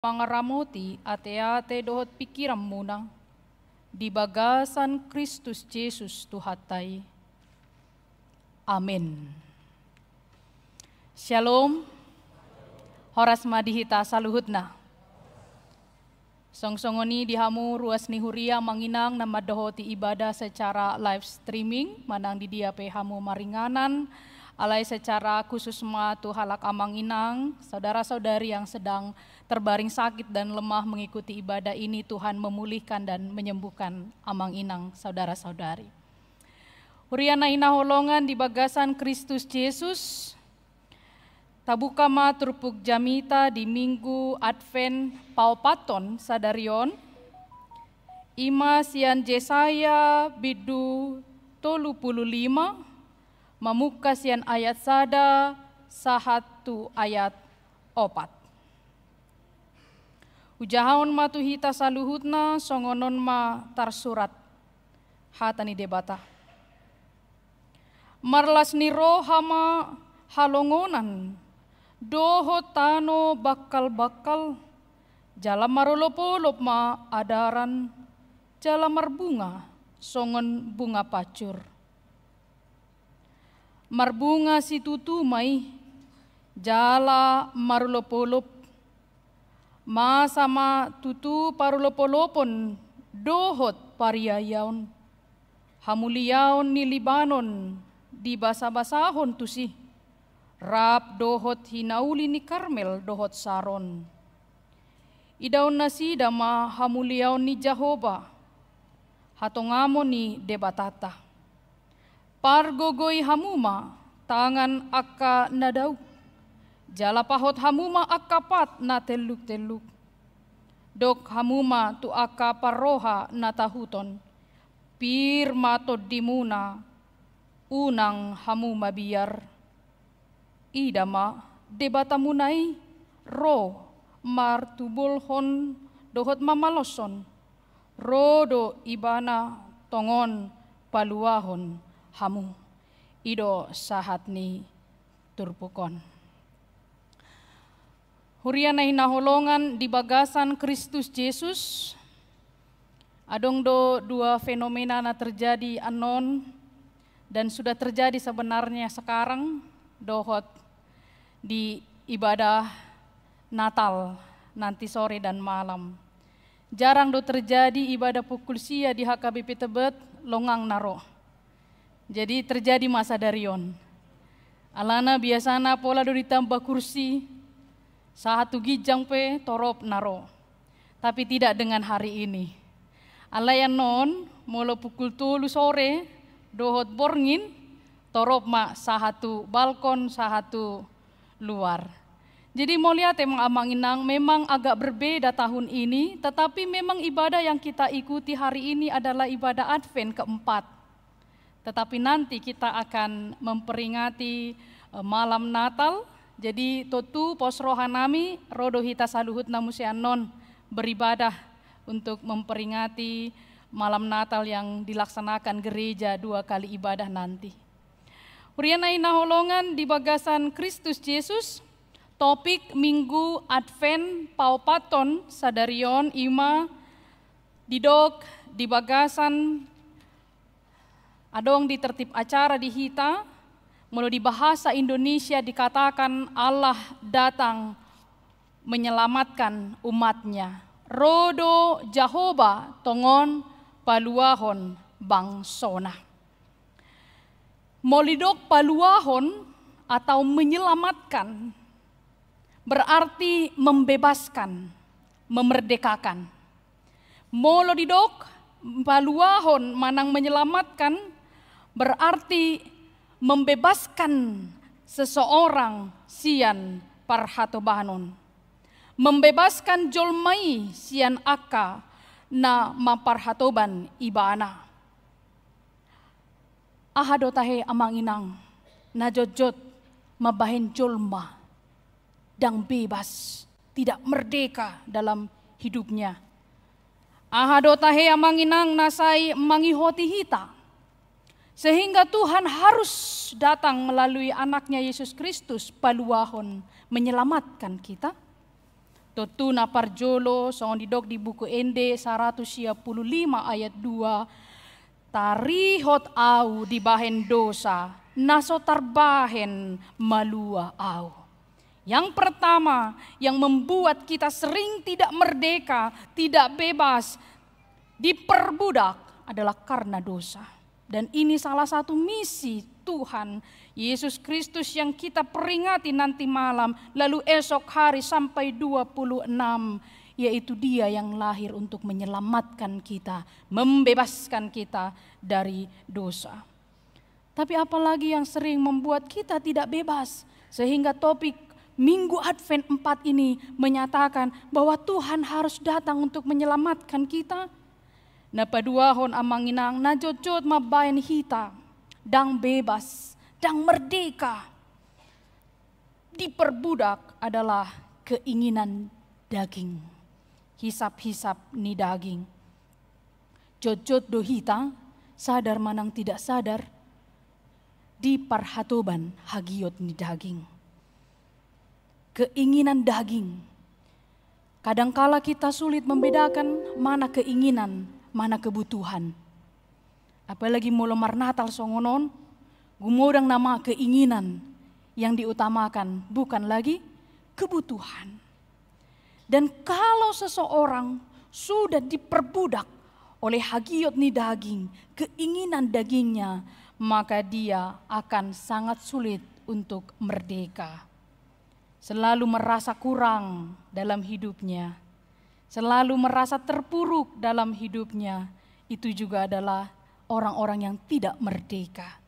Pangaramuti ate-ate dohot pikiram muna, bagasan Kristus Yesus Tuhatay. Amin. Shalom. Horas madihita saluhutna. Songsongoni dihamu ruas nihuria manginang nama dohoti ibadah secara live streaming, manang di dia hamu maringanan, alai secara khusus ma tuhalak amang inang, saudara-saudari yang sedang terbaring sakit dan lemah mengikuti ibadah ini Tuhan memulihkan dan menyembuhkan amang inang saudara-saudari. Uriana Inaholongan holongan di bagasan Kristus Yesus, tabukama turpuk jamita di minggu Advent paupaton sadarion, ima sian jesaya bidu tolu puluh memukasian ayat sada sahatu ayat opat. matu hita saluhutna songonon ma tar surat hatani debata. Marlas niro hama halongonan doho tano bakal-bakal jalam lop ma adaran jalan marbunga songon bunga pacur marbunga si tutu mai jala marulopolop masama tutu parulopolopon dohot pariayaon hamuliaon ni Libanon di basa-basahon tusi rap dohot hinauli ni Karmel dohot Saron idaon nasi dama hamuliaon ni Jahoba hatongamon ni Debatata Pargogoi hamuma, tangan akka nadau. Jala pahot hamuma pat na teluk teluk. Dok hamuma tu akka paroha na tahuton. Pir matod dimuna, unang hamuma biar. Idama debatamunai ro martubulhon dohot mamaloson. Rodo ibana tongon paluahon hamu ido sahatni turpukon. Hurian na naholongan di bagasan Kristus Yesus, adong do dua fenomena na terjadi anon dan sudah terjadi sebenarnya sekarang dohot di ibadah Natal nanti sore dan malam. Jarang do terjadi ibadah pukul sia di HKBP Tebet, longang naroh. Jadi terjadi masa darion. Alana biasana pola do ditambah kursi, satu gijang pe torop naro. Tapi tidak dengan hari ini. Alayan non, molo pukul tulu sore, dohot borngin, torop mak satu balkon, satu luar. Jadi mau lihat emang amang inang memang agak berbeda tahun ini, tetapi memang ibadah yang kita ikuti hari ini adalah ibadah Advent keempat. Tetapi nanti kita akan memperingati eh, malam Natal. Jadi totu pos rohanami rodo hita saluhut namusianon beribadah untuk memperingati malam Natal yang dilaksanakan gereja dua kali ibadah nanti. Urianai naholongan di bagasan Kristus Yesus, topik Minggu Advent Paupaton Sadarion Ima Didok di bagasan Adong di tertib acara di Hita, melalui bahasa Indonesia dikatakan Allah datang menyelamatkan umatnya. Rodo Jahoba tongon paluahon bangsona. Molidok paluahon atau menyelamatkan berarti membebaskan, memerdekakan. Molodidok paluahon manang menyelamatkan berarti membebaskan seseorang sian parhato bahanun. Membebaskan jolmai sian aka na maparhatoban ibana. Ahadotahe amanginang jojot mabahin jolma dang bebas tidak merdeka dalam hidupnya. Ahadotahe amanginang nasai mangihoti hita sehingga Tuhan harus datang melalui anaknya Yesus Kristus paluahon menyelamatkan kita. naparjolo Naparjolo didok di buku ND 125 ayat 2. Tarihot au di bahen dosa, naso tarbahen malua au. Yang pertama yang membuat kita sering tidak merdeka, tidak bebas, diperbudak adalah karena dosa. Dan ini salah satu misi Tuhan Yesus Kristus yang kita peringati nanti malam, lalu esok hari sampai 26, yaitu Dia yang lahir untuk menyelamatkan kita, membebaskan kita dari dosa. Tapi apalagi yang sering membuat kita tidak bebas, sehingga topik Minggu Advent 4 ini menyatakan bahwa Tuhan harus datang untuk menyelamatkan kita Na padua hon amang inang na jojot mabayan hita, dang bebas, dang merdeka. Diperbudak adalah keinginan daging. Hisap-hisap ni daging. Jojot do hita, sadar manang tidak sadar, di parhatoban hagiot ni daging. Keinginan daging. Kadangkala kita sulit membedakan mana keinginan mana kebutuhan. Apalagi mau lemar Natal songonon, gumodang nama keinginan yang diutamakan, bukan lagi kebutuhan. Dan kalau seseorang sudah diperbudak oleh hagiot ni daging, keinginan dagingnya, maka dia akan sangat sulit untuk merdeka. Selalu merasa kurang dalam hidupnya selalu merasa terpuruk dalam hidupnya, itu juga adalah orang-orang yang tidak merdeka.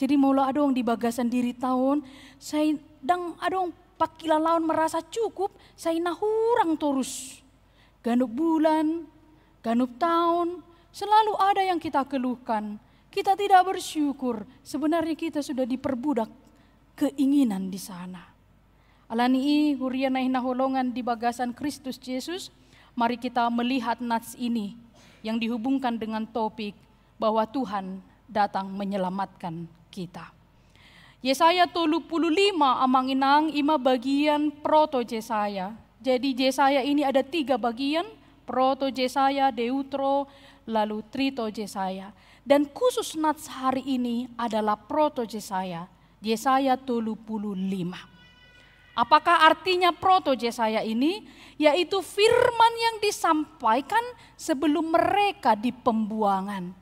Jadi mula adong di bagasan diri tahun, saya dang adong pakila lawan merasa cukup, saya nahurang terus. Ganup bulan, ganup tahun, selalu ada yang kita keluhkan. Kita tidak bersyukur, sebenarnya kita sudah diperbudak keinginan di sana. Alani i nahulongan naholongan di bagasan Kristus Yesus, mari kita melihat nats ini yang dihubungkan dengan topik bahwa Tuhan datang menyelamatkan kita. Yesaya 35 amanginang ima bagian proto Yesaya. Jadi Yesaya ini ada tiga bagian, proto Yesaya, deutro, lalu trito Yesaya. Dan khusus nats hari ini adalah proto Yesaya, Yesaya 25. Apakah artinya proto Yesaya ini? Yaitu firman yang disampaikan sebelum mereka di pembuangan.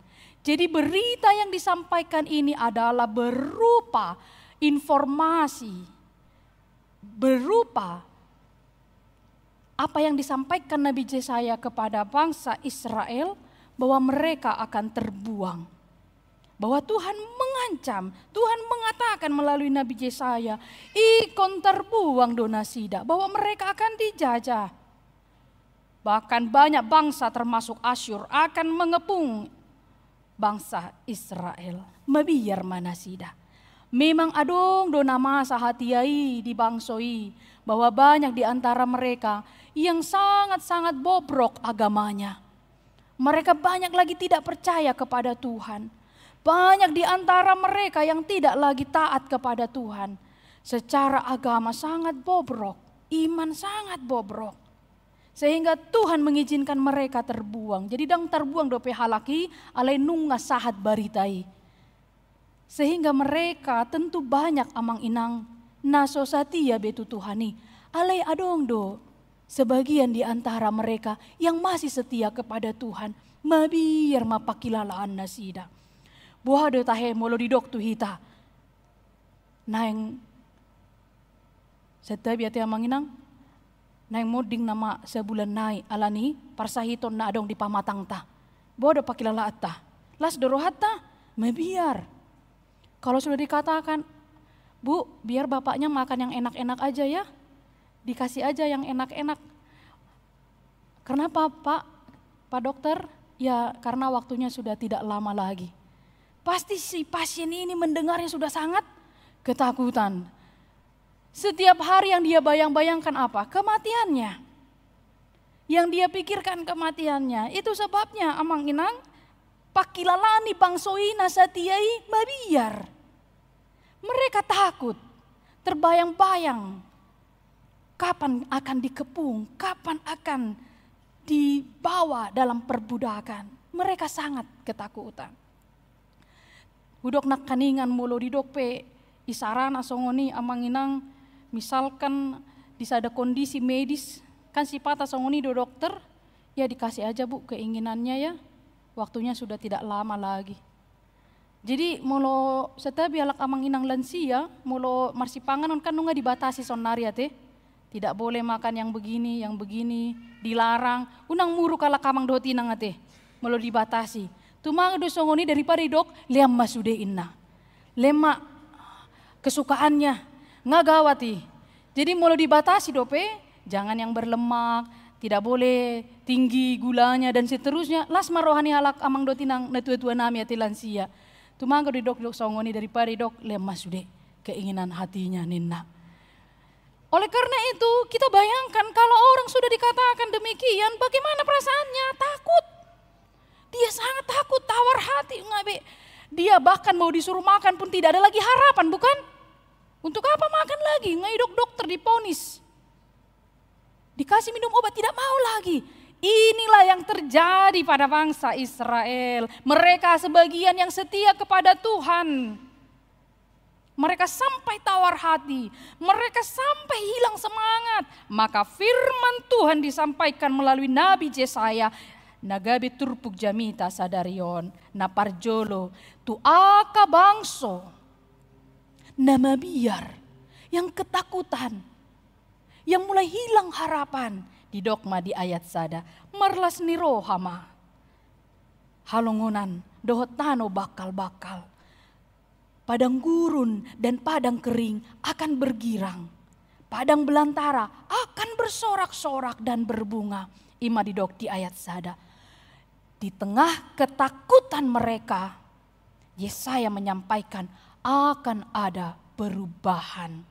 Jadi berita yang disampaikan ini adalah berupa informasi, berupa apa yang disampaikan Nabi Yesaya kepada bangsa Israel bahwa mereka akan terbuang bahwa Tuhan mengancam, Tuhan mengatakan melalui Nabi Yesaya, ikon terbuang donasida, bahwa mereka akan dijajah. Bahkan banyak bangsa termasuk Asyur akan mengepung bangsa Israel. mana manasida. Memang adung dona masa hatiai dibangsoi bahwa banyak di antara mereka yang sangat-sangat bobrok agamanya. Mereka banyak lagi tidak percaya kepada Tuhan. Banyak di antara mereka yang tidak lagi taat kepada Tuhan. Secara agama sangat bobrok, iman sangat bobrok. Sehingga Tuhan mengizinkan mereka terbuang. Jadi dang terbuang dope halaki alai nunga sahat baritai. Sehingga mereka tentu banyak amang inang naso satia ya betu Tuhani. Alai adong do sebagian di antara mereka yang masih setia kepada Tuhan. Mabiar mapakilalaan nasidang buah de tahe dok tu hita. Naeng sete biate manginang naeng muding nama sebulan nai alani parsahiton na adong di pamatang ta. Buah de pakilala atta. Las dorohat ta mebiar. Kalau sudah dikatakan, Bu, biar bapaknya makan yang enak-enak aja ya. Dikasih aja yang enak-enak. Kenapa Pak? Pak dokter? Ya karena waktunya sudah tidak lama lagi. Pasti si pasien ini mendengarnya sudah sangat ketakutan. Setiap hari yang dia bayang-bayangkan apa? Kematiannya. Yang dia pikirkan kematiannya. Itu sebabnya amang inang pakilalani bangsoi nasatiai mabiyar. Mereka takut, terbayang-bayang kapan akan dikepung, kapan akan dibawa dalam perbudakan. Mereka sangat ketakutan hudok nak kaningan molo didokpe isaran asongoni amanginang misalkan bisa ada kondisi medis kan si patah asongoni do dokter ya dikasih aja bu keinginannya ya waktunya sudah tidak lama lagi jadi molo setiap bialak amanginang lansia molo marsipangan kan nunga dibatasi sonaria teh tidak boleh makan yang begini, yang begini, dilarang. Unang muru kala kamang doti nangate, melo dibatasi. Tumang do songoni dari paridok liam masude inna. lema kesukaannya ngagawati. Jadi mulu dibatasi dope, jangan yang berlemak, tidak boleh tinggi gulanya dan seterusnya. Las marohani halak amang dotinang netua-tua nami ati lansia. Tumang do dok dok songoni dari paridok liam masude keinginan hatinya ninna. Oleh karena itu, kita bayangkan kalau orang sudah dikatakan demikian, bagaimana perasaannya? Takut. Dia sangat takut, tawar hati. Ngabe. Dia bahkan mau disuruh makan pun tidak ada lagi harapan, bukan? Untuk apa makan lagi? Ngaidok dokter di ponis Dikasih minum obat, tidak mau lagi. Inilah yang terjadi pada bangsa Israel. Mereka sebagian yang setia kepada Tuhan. Mereka sampai tawar hati, mereka sampai hilang semangat. Maka firman Tuhan disampaikan melalui Nabi Yesaya nagabi turpuk jamita sadarion na parjolo tu aka bangso na mabiar yang ketakutan yang mulai hilang harapan di dogma di ayat sada marlas ni rohama halongonan dohot tano bakal-bakal padang gurun dan padang kering akan bergirang padang belantara akan bersorak-sorak dan berbunga ima di di ayat sada di tengah ketakutan mereka, Yesaya menyampaikan akan ada perubahan.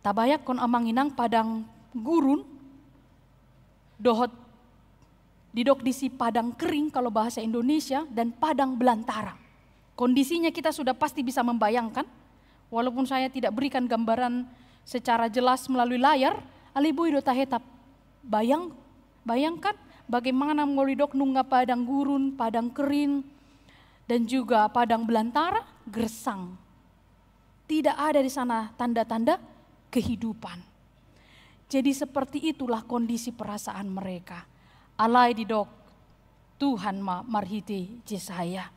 Tabayak kon amanginang padang gurun, dohot didok disi padang kering kalau bahasa Indonesia dan padang belantara. Kondisinya kita sudah pasti bisa membayangkan, walaupun saya tidak berikan gambaran secara jelas melalui layar, alibu ido bayang bayangkan bagaimana Molidok nungga padang gurun, padang kering, dan juga padang belantara, gersang. Tidak ada di sana tanda-tanda kehidupan. Jadi seperti itulah kondisi perasaan mereka. Alai didok, Tuhan marhiti jesaya.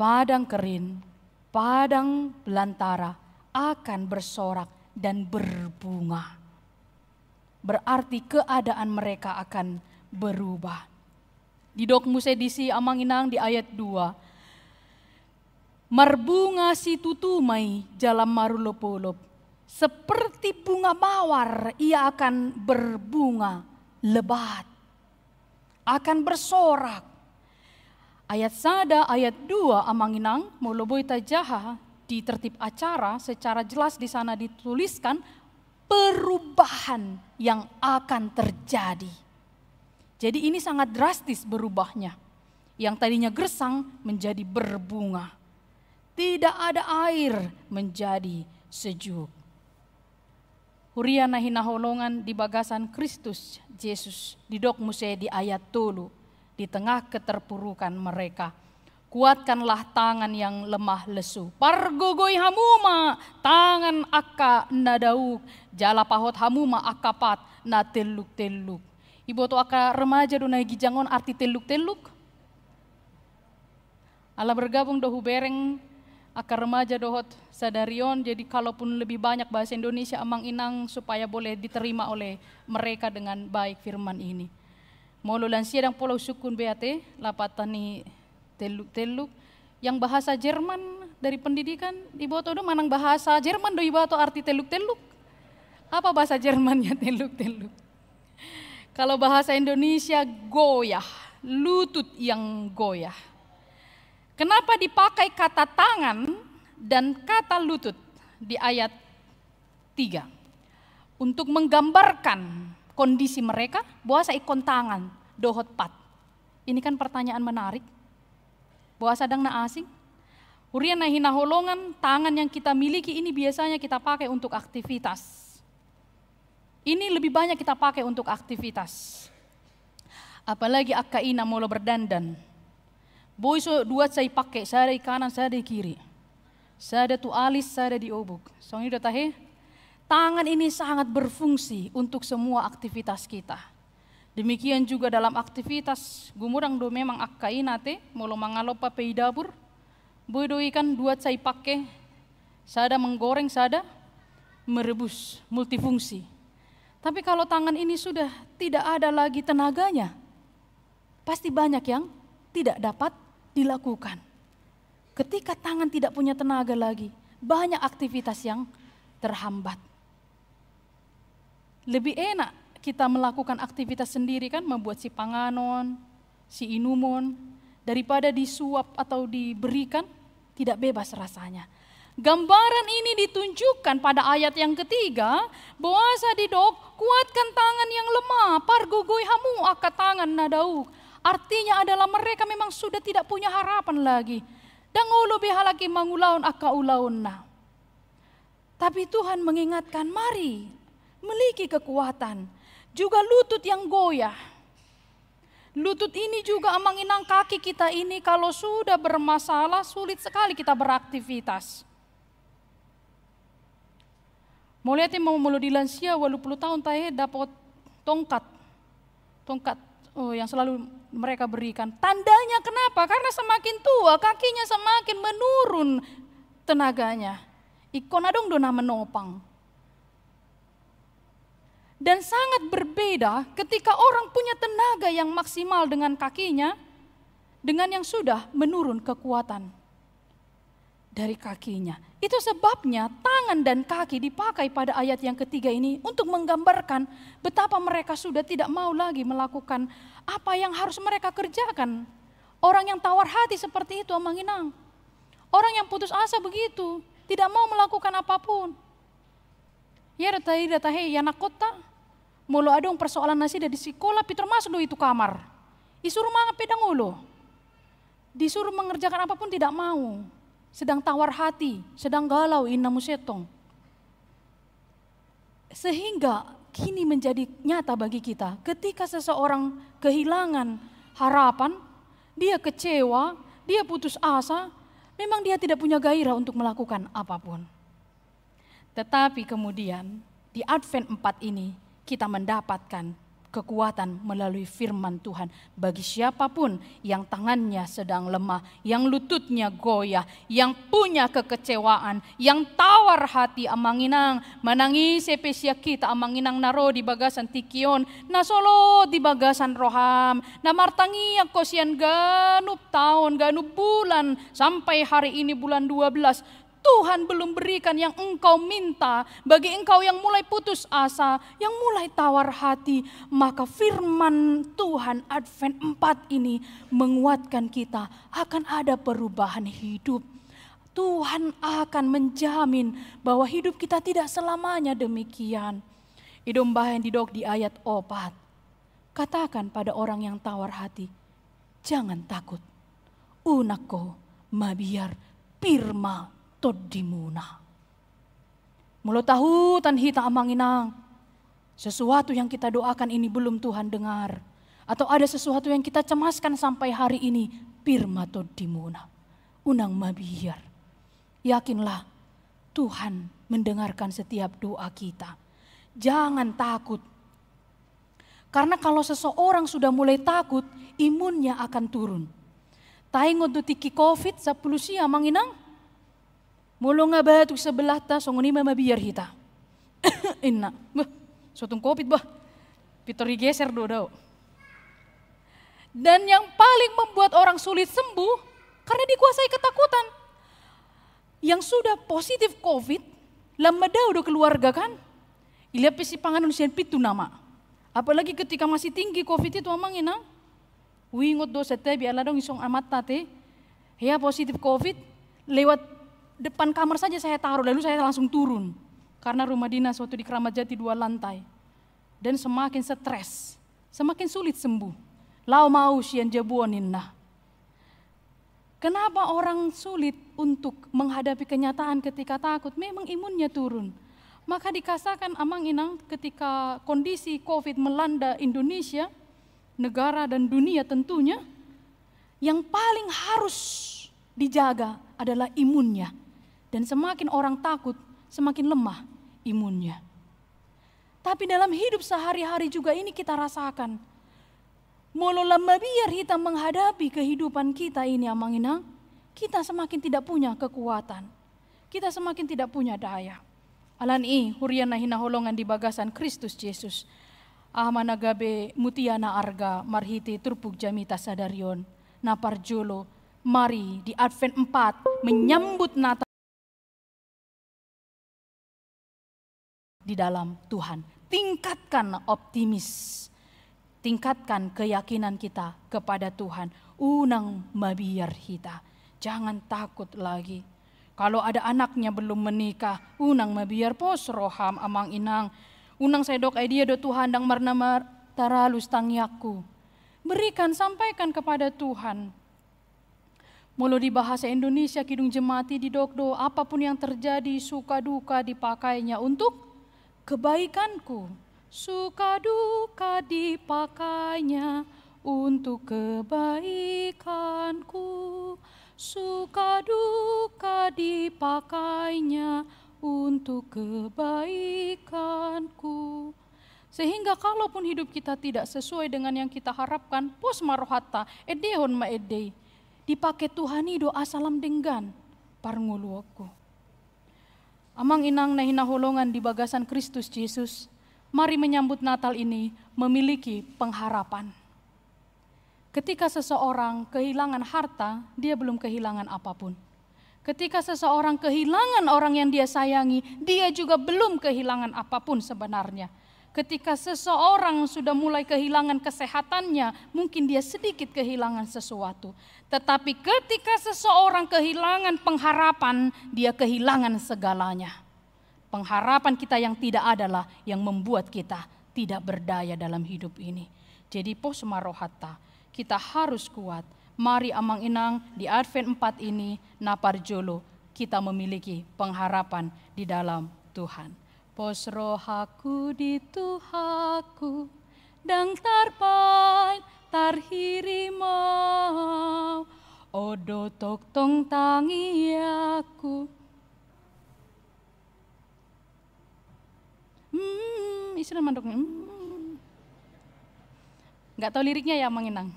Padang kering, padang belantara akan bersorak dan berbunga berarti keadaan mereka akan berubah. Di dok musedisi amanginang di ayat 2. Marbunga si tutumai jalam marulopolop. Seperti bunga mawar ia akan berbunga lebat. Akan bersorak. Ayat sada ayat 2 amanginang moloboy tajaha di tertib acara secara jelas di sana dituliskan perubahan yang akan terjadi. Jadi ini sangat drastis berubahnya. Yang tadinya gersang menjadi berbunga. Tidak ada air menjadi sejuk. Huria nahina holongan di bagasan Kristus Yesus di dok muse di ayat tulu, di tengah keterpurukan mereka. Kuatkanlah tangan yang lemah lesu. Pargogoi hamuma tangan akka nadauk. Jala pahot hamuma akapat na teluk teluk Ibu tu aka remaja do nai gijangon arti teluk-teluk. Ala bergabung dohu bereng aka remaja dohot sadarion jadi kalaupun lebih banyak bahasa Indonesia amang inang supaya boleh diterima oleh mereka dengan baik firman ini. Molo lansia dan pulau sukun BAT lapatani teluk-teluk yang bahasa Jerman dari pendidikan Iboto do manang bahasa Jerman do Iboto arti teluk-teluk. Apa bahasa Jermannya teluk-teluk? Kalau bahasa Indonesia goyah, lutut yang goyah. Kenapa dipakai kata tangan dan kata lutut di ayat 3? Untuk menggambarkan kondisi mereka, bahasa ikon tangan, dohot pat. Ini kan pertanyaan menarik. Bahasa dang na asing, Urian nahina holongan, tangan yang kita miliki ini biasanya kita pakai untuk aktivitas. Ini lebih banyak kita pakai untuk aktivitas. Apalagi Akaina mulai berdandan. Boy so dua saya pakai, saya di kanan, saya di kiri. Saya ada alis, saya ada di obuk. So udah tahu, tangan ini sangat berfungsi untuk semua aktivitas kita. Demikian juga dalam aktivitas gumurang do memang akkaina te molo mangalopa pei dapur. Boy do ikan dua saya pakai, ada menggoreng, saya ada merebus, multifungsi. Tapi kalau tangan ini sudah tidak ada lagi tenaganya, pasti banyak yang tidak dapat dilakukan. Ketika tangan tidak punya tenaga lagi, banyak aktivitas yang terhambat. Lebih enak kita melakukan aktivitas sendiri kan, membuat si panganon, si inumon, daripada disuap atau diberikan, tidak bebas rasanya. Gambaran ini ditunjukkan pada ayat yang ketiga, bahwa didok, kuatkan tangan yang lemah, pargugui hamu akat tangan nadauk. Artinya adalah mereka memang sudah tidak punya harapan lagi. Dan ulu bihalaki mangulaun akaulaunna. Tapi Tuhan mengingatkan, mari memiliki kekuatan. Juga lutut yang goyah. Lutut ini juga menginang kaki kita ini kalau sudah bermasalah sulit sekali kita beraktivitas. Mau lihat mau mulu di lansia puluh tahun tahe dapat tongkat. Tongkat oh, yang selalu mereka berikan. Tandanya kenapa? Karena semakin tua kakinya semakin menurun tenaganya. Ikon adong dona menopang. Dan sangat berbeda ketika orang punya tenaga yang maksimal dengan kakinya dengan yang sudah menurun kekuatan dari kakinya. Itu sebabnya tangan dan kaki dipakai pada ayat yang ketiga ini untuk menggambarkan betapa mereka sudah tidak mau lagi melakukan apa yang harus mereka kerjakan. Orang yang tawar hati seperti itu Amang Orang yang putus asa begitu, tidak mau melakukan apapun. Ya datai datai ya nakota. Mulu ada persoalan nasi dari sekolah Peter masuk itu kamar. Disuruh mangap pedang ulo. Disuruh mengerjakan apapun tidak mau sedang tawar hati, sedang galau inna musyetong. Sehingga kini menjadi nyata bagi kita ketika seseorang kehilangan harapan, dia kecewa, dia putus asa, memang dia tidak punya gairah untuk melakukan apapun. Tetapi kemudian di Advent 4 ini kita mendapatkan kekuatan melalui firman Tuhan bagi siapapun yang tangannya sedang lemah, yang lututnya goyah, yang punya kekecewaan, yang tawar hati amanginang, menangis sepesia kita amanginang naro di bagasan tikion, na solo di bagasan roham, na martangi yang kosian ganup tahun, ganup bulan, sampai hari ini bulan 12, Tuhan belum berikan yang engkau minta bagi engkau yang mulai putus asa, yang mulai tawar hati, maka firman Tuhan Advent 4 ini menguatkan kita akan ada perubahan hidup. Tuhan akan menjamin bahwa hidup kita tidak selamanya demikian. Idomba yang didok di ayat opat Katakan pada orang yang tawar hati, jangan takut. Unako mabiar pirma Tod muna. Mula tahu tan hita amanginang, sesuatu yang kita doakan ini belum Tuhan dengar. Atau ada sesuatu yang kita cemaskan sampai hari ini, pirma tod muna. Unang mabihir. Yakinlah, Tuhan mendengarkan setiap doa kita. Jangan takut. Karena kalau seseorang sudah mulai takut, imunnya akan turun. Taingot tiki COVID 10 siang manginang, ba batu sebelah ta so mama biar hita. Inna. Bah, sotung kopit bah. Peter digeser dodau. Dan yang paling membuat orang sulit sembuh karena dikuasai ketakutan. Yang sudah positif COVID, lama dah udah keluarga kan? Ilap pisi panganan usian pitu nama. Apalagi ketika masih tinggi COVID itu amang ina. Wingot dosa tebi, ala dong isong amat tate. Ya positif COVID lewat depan kamar saja saya taruh, lalu saya langsung turun. Karena rumah dinas waktu di Keramat Jati dua lantai. Dan semakin stres, semakin sulit sembuh. Lau mau sian nah. Kenapa orang sulit untuk menghadapi kenyataan ketika takut? Memang imunnya turun. Maka dikasakan Amang Inang ketika kondisi COVID melanda Indonesia, negara dan dunia tentunya, yang paling harus dijaga adalah imunnya. Dan semakin orang takut, semakin lemah imunnya. Tapi dalam hidup sehari-hari juga ini kita rasakan. lama biar kita menghadapi kehidupan kita ini inang, kita semakin tidak punya kekuatan. Kita semakin tidak punya daya. Alan i huriana hina holongan di bagasan Kristus Yesus. Ahmana gabe mutiana arga marhiti turpuk jamita sadarion. Naparjolo, mari di Advent 4 menyambut Natal. di dalam Tuhan. Tingkatkan optimis, tingkatkan keyakinan kita kepada Tuhan. Unang mabiyar kita, jangan takut lagi. Kalau ada anaknya belum menikah, unang mabiar pos roham amang inang. Unang sedok ai dia do Tuhan dang mar taralus tangyaku. Berikan, sampaikan kepada Tuhan. Mulu di bahasa Indonesia kidung jemati di dokdo, apapun yang terjadi, suka duka dipakainya untuk kebaikanku suka duka dipakainya untuk kebaikanku suka duka dipakainya untuk kebaikanku sehingga kalaupun hidup kita tidak sesuai dengan yang kita harapkan pos marohata edehon ma edei dipakai Tuhani doa salam denggan parnguluoku Amang inang na hinahulungan di bagasan Kristus Yesus, mari menyambut Natal ini memiliki pengharapan. Ketika seseorang kehilangan harta, dia belum kehilangan apapun. Ketika seseorang kehilangan orang yang dia sayangi, dia juga belum kehilangan apapun sebenarnya ketika seseorang sudah mulai kehilangan kesehatannya, mungkin dia sedikit kehilangan sesuatu. Tetapi ketika seseorang kehilangan pengharapan, dia kehilangan segalanya. Pengharapan kita yang tidak adalah yang membuat kita tidak berdaya dalam hidup ini. Jadi posmarohata, kita harus kuat. Mari Amang Inang di Advent 4 ini, Naparjolo, kita memiliki pengharapan di dalam Tuhan. Pos rohaku di Tuhaku, dan tarpan tarhiri mau. Odo tok tong tangi aku. Hmm, isi nama Hmm. Gak tau liriknya ya Amang Inang.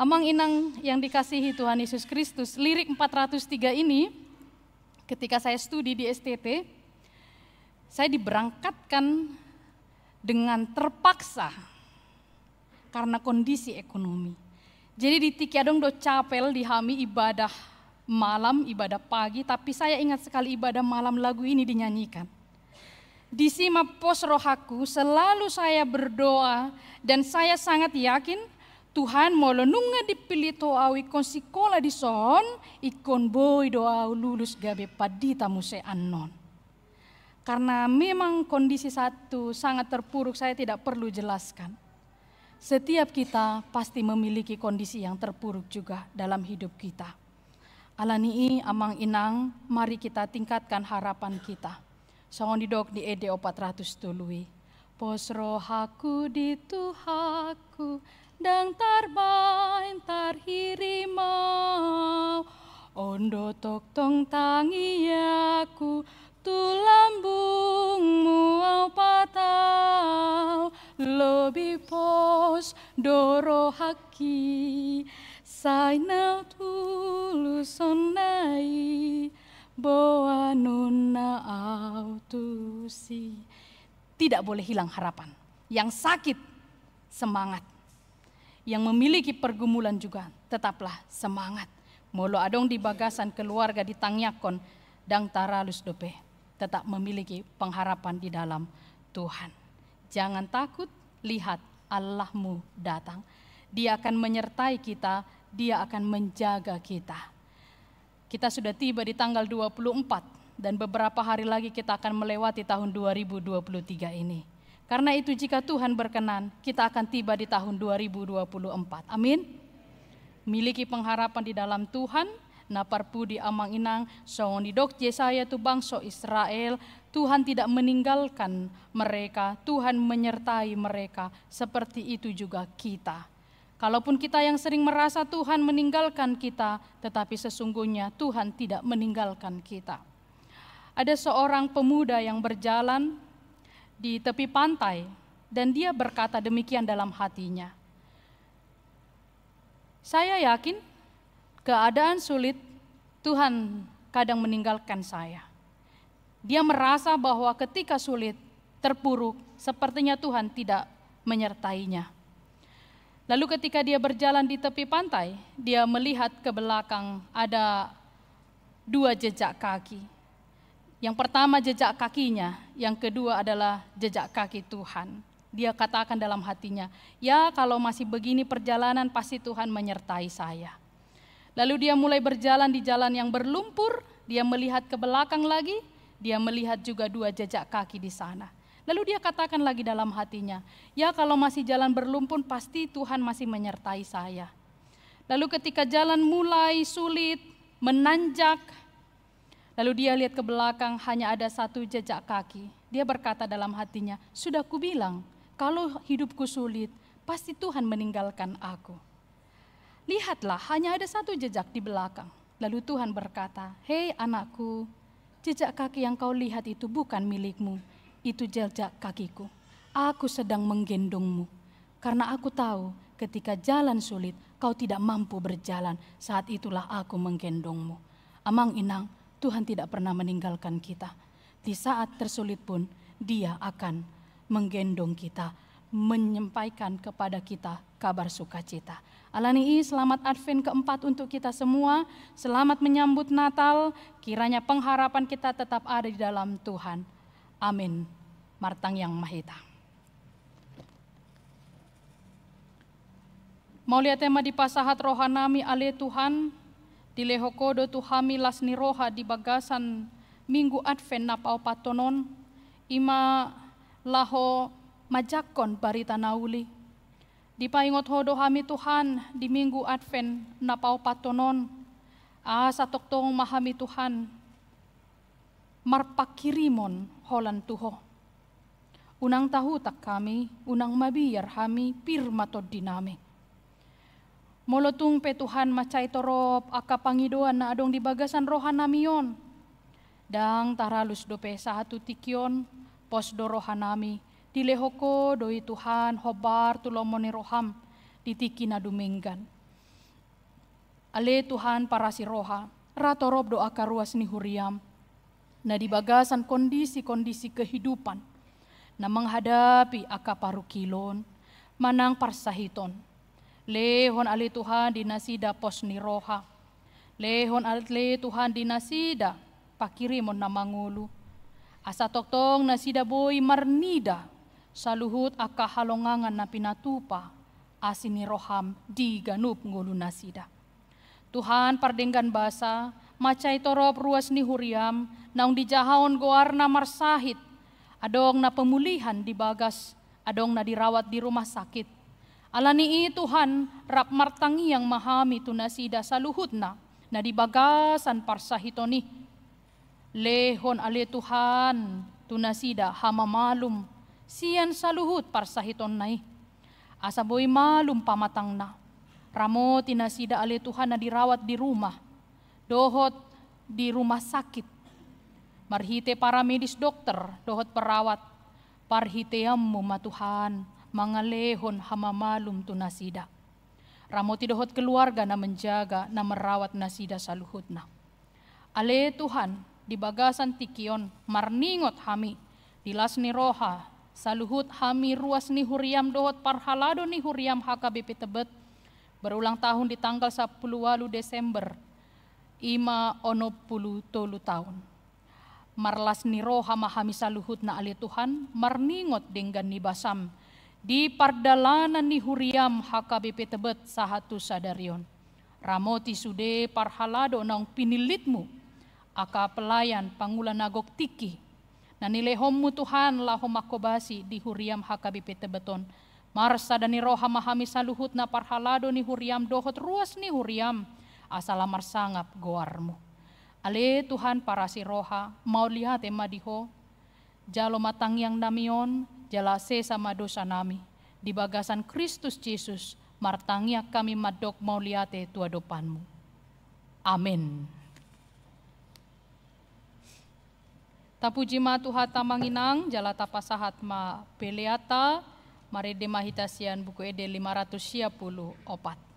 Amang ah, Inang yang dikasihi Tuhan Yesus Kristus, lirik 403 ini ketika saya studi di STT, saya diberangkatkan dengan terpaksa karena kondisi ekonomi. Jadi di Tikiadong do capel dihami ibadah malam, ibadah pagi, tapi saya ingat sekali ibadah malam lagu ini dinyanyikan. Di sima pos rohaku selalu saya berdoa dan saya sangat yakin Tuhan molo nunga dipilih au ikon sikola di son, ikon boy doa lulus gabe padi tamu muse anon. Karena memang kondisi satu sangat terpuruk saya tidak perlu jelaskan. Setiap kita pasti memiliki kondisi yang terpuruk juga dalam hidup kita. Alani amang inang, mari kita tingkatkan harapan kita. Songon didok di ED 400 tului. Posrohaku di Tuhaku, dang tarbain hirimau, ondo tok tong tangi aku tu tulambungmu au patau lobi pos doro haki sainau tuluson sonai boa nuna autusi tidak boleh hilang harapan yang sakit semangat yang memiliki pergumulan juga, tetaplah semangat. Molo adong di bagasan keluarga di tangyakon, dang taralus dope. Tetap memiliki pengharapan di dalam Tuhan. Jangan takut, lihat Allahmu datang. Dia akan menyertai kita, dia akan menjaga kita. Kita sudah tiba di tanggal 24 dan beberapa hari lagi kita akan melewati tahun 2023 ini. Karena itu jika Tuhan berkenan, kita akan tiba di tahun 2024. Amin. Miliki pengharapan di dalam Tuhan, naparpu di amang inang, song di dok Yesaya tu bangso Israel, Tuhan tidak meninggalkan mereka, Tuhan menyertai mereka, seperti itu juga kita. Kalaupun kita yang sering merasa Tuhan meninggalkan kita, tetapi sesungguhnya Tuhan tidak meninggalkan kita. Ada seorang pemuda yang berjalan di tepi pantai dan dia berkata demikian dalam hatinya. Saya yakin keadaan sulit Tuhan kadang meninggalkan saya. Dia merasa bahwa ketika sulit, terpuruk, sepertinya Tuhan tidak menyertainya. Lalu ketika dia berjalan di tepi pantai, dia melihat ke belakang ada dua jejak kaki. Yang pertama jejak kakinya, yang kedua adalah jejak kaki Tuhan. Dia katakan dalam hatinya, "Ya, kalau masih begini perjalanan pasti Tuhan menyertai saya." Lalu dia mulai berjalan di jalan yang berlumpur, dia melihat ke belakang lagi, dia melihat juga dua jejak kaki di sana. Lalu dia katakan lagi dalam hatinya, "Ya, kalau masih jalan berlumpur pasti Tuhan masih menyertai saya." Lalu ketika jalan mulai sulit, menanjak, Lalu dia lihat ke belakang, hanya ada satu jejak kaki. Dia berkata dalam hatinya, "Sudah kubilang, kalau hidupku sulit, pasti Tuhan meninggalkan aku." Lihatlah, hanya ada satu jejak di belakang. Lalu Tuhan berkata, "Hei anakku, jejak kaki yang kau lihat itu bukan milikmu, itu jejak kakiku. Aku sedang menggendongmu, karena aku tahu ketika jalan sulit, kau tidak mampu berjalan. Saat itulah aku menggendongmu." Amang Inang Tuhan tidak pernah meninggalkan kita. Di saat tersulit pun, Dia akan menggendong kita, menyampaikan kepada kita kabar sukacita. Alani, selamat Advent keempat untuk kita semua. Selamat menyambut Natal. Kiranya pengharapan kita tetap ada di dalam Tuhan. Amin. Martang yang mahita. Mau lihat tema di pasahat rohanami ale Tuhan, Dilehokodo tu las niroha di bagasan minggu advent napau patonon ima laho majakon barita nauli. Di paingot hodo hami Tuhan di minggu advent napau patonon asa toktong mahami Tuhan marpakirimon holan tuho. Unang tahu tak kami, unang mabiyar hami pirmatod dinami. Molotung pe Tuhan macai torop aka pangidoan na adong di bagasan rohana mion. Dang taralus dope satu tikion pos do rohanami. Dilehoko doi Tuhan hobar tulomoni roham ditiki na dumenggan. Ale Tuhan para si roha ratorob doa karuas ni huriam. Na di bagasan kondisi-kondisi kehidupan na menghadapi aka parukilon manang parsahiton Lehon ali Tuhan di Nasida pos niroha. Lehon ali Tuhan di Nasida pakiri na mangulu. Asa toktong nasida boy marnida. Saluhut akah halongangan na pinatupa. Asini roham di ganup ngulu nasida. Tuhan pardenggan basa, macai torop ruas ni huriam, naung dijahaon goarna marsahit, adong na pemulihan di bagas, adong na dirawat di rumah sakit, Alani Tuhan, rap martangi yang mahami tunasida saluhut na, na parsa parsahitoni. Lehon ale Tuhan, tunasida hama malum, sian saluhut hiton nai. Asa boy malum pamatang na. Ramo tinasida ale Tuhan na dirawat di rumah. Dohot di rumah sakit. Marhite para medis dokter, dohot perawat. Parhiteam ma Tuhan Mangalehon hama malum tu nasida. Ramo hot keluarga na menjaga na merawat nasida na. Ale Tuhan, di bagasan tikion marningot hami, di lasni roha, saluhut hami ruas ni huriam dohot parhalado ni huriam HKBP Tebet, berulang tahun di tanggal 10 walu Desember, ima ono pulu tolu tahun. Marlas ni roha mahami saluhut na ale Tuhan, marningot denggan ni basam, di pardalanan ni huriam HKBP Tebet sahatu sadarion. Ramoti sude parhalado nang pinilitmu, aka pelayan pangulan nagok tiki. lehommu Tuhan lahom makobasi di huriam HKBP Tebeton. Marsa dani roha mahami saluhut na parhalado ni huriam dohot ruas ni huriam. Asalamar sangap goarmu. Ale Tuhan para roha mau lihat emadiho. Jalo matang yang damion, jalase sama dosa nami. Di bagasan Kristus Yesus, martangia kami madok mau liate tua dopanmu. Amin. Tapujima Tuhata tamanginang Jalata Pasahatma peliata, mari demahitasian Buku Ede 500 Siapulu Opat.